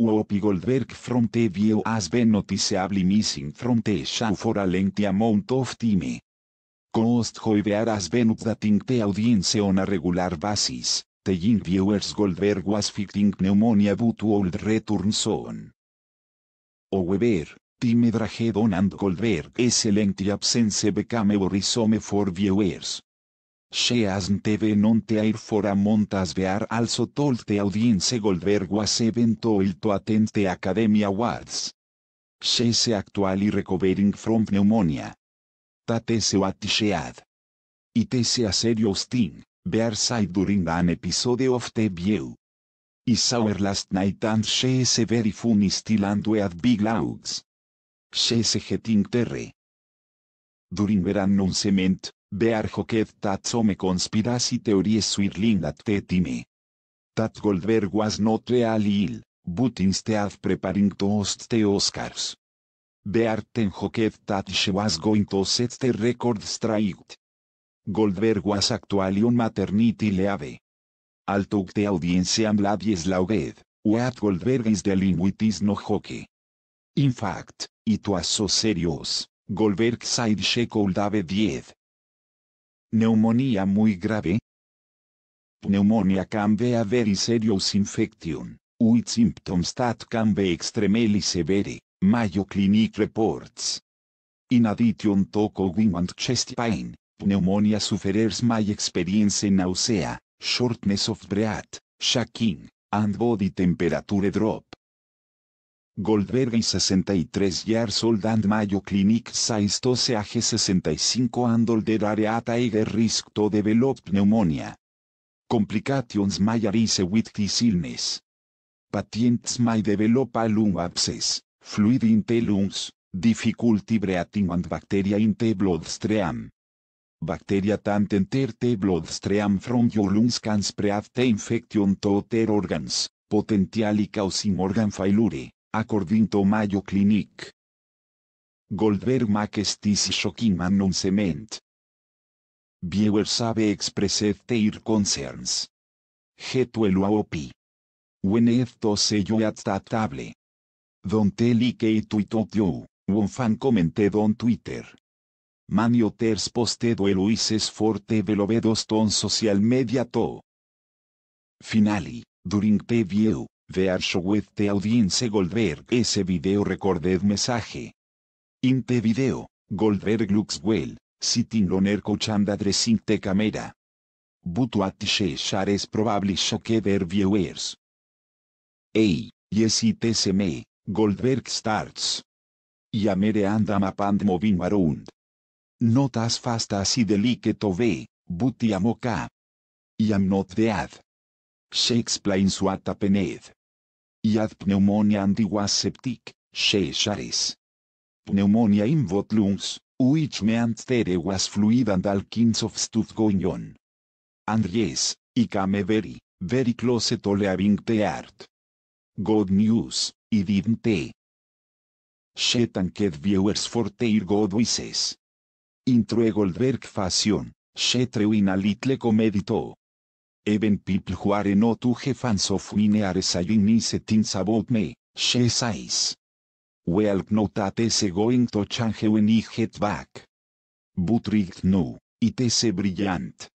UOP Goldberg from the view has been noticeably missing from the show for a lengthy amount of time. Cost Hoivear has been updating the audience on a regular basis, telling viewers Goldberg was fighting pneumonia but old return soon. However, Time Dragedon and Goldberg is lengthy absence became worrisome for viewers hasn't TV non te air fora montas bear also told the audience Goldberg was event told to attend the Academy Awards. She is actually recovering from pneumonia. That is what she had. It is a serious thing, bear side during an episode of the view. y sauer last night and she is very funny still and we big laughs. She is getting terry. During her announcement, tat tatsome conspiracy theories teorías te time. That Goldberg was not real but instead preparing to host the Oscars. ten Joket tat she was going to set the record straight. Goldberg was actually on maternity leave. Al took the audience and ladies laughed, what Goldberg is the with no hockey. In fact, it was so serious, Goldberg said she could have died. Neumonía muy grave. Pneumonia can be a very serious infection, with symptoms that can be extremely severe, Mayo Clinic reports. In addition to coughing and chest pain, pneumonia sufferers may experience nausea, shortness of breath, shaking, and body temperature drop. Goldberg y 63 years old and Mayo Clinic size to 65 and older are at risk to develop pneumonia. Complications may arise with this illness. Patients may develop lung abscess, fluid in the lungs, difficulty breathing and bacteria in the bloodstream. Bacteria that enter the bloodstream from your lungs can spread the infection to other organs, potentially causing organ failure according to Mayo Clinic. Goldberg makes y shocking announcement. Viewers have expressed their concerns. Get well When to say you at that table. Don't tell you, one fan commented on Twitter. Many others posted Eloises for velovedos ton social media to. Finali, during the view, show with the audience Goldberg. Ese video recorded message. In the video, Goldberg looks well, sitting on her couch and addressing the camera. But what she shares probably shocked her viewers. Hey, yes it is me, Goldberg starts. Yamere and I'm up and moving around. Not as fast as I like to be, but I'm okay. I'm not dead. She explains what happened y ad pneumonia she shares. Pneumonia in votlungs, uich meant was fluid and all of stuff going on. And came very, very close to leaving the art. Good news, I didn't. She thanked viewers for their good wishes. Intro Goldberg fashion, she threw in a little Even people who are not huge fans of mine are saying nice things about me, she says. Well know that is going to change when he get back. But right now, it is brilliant.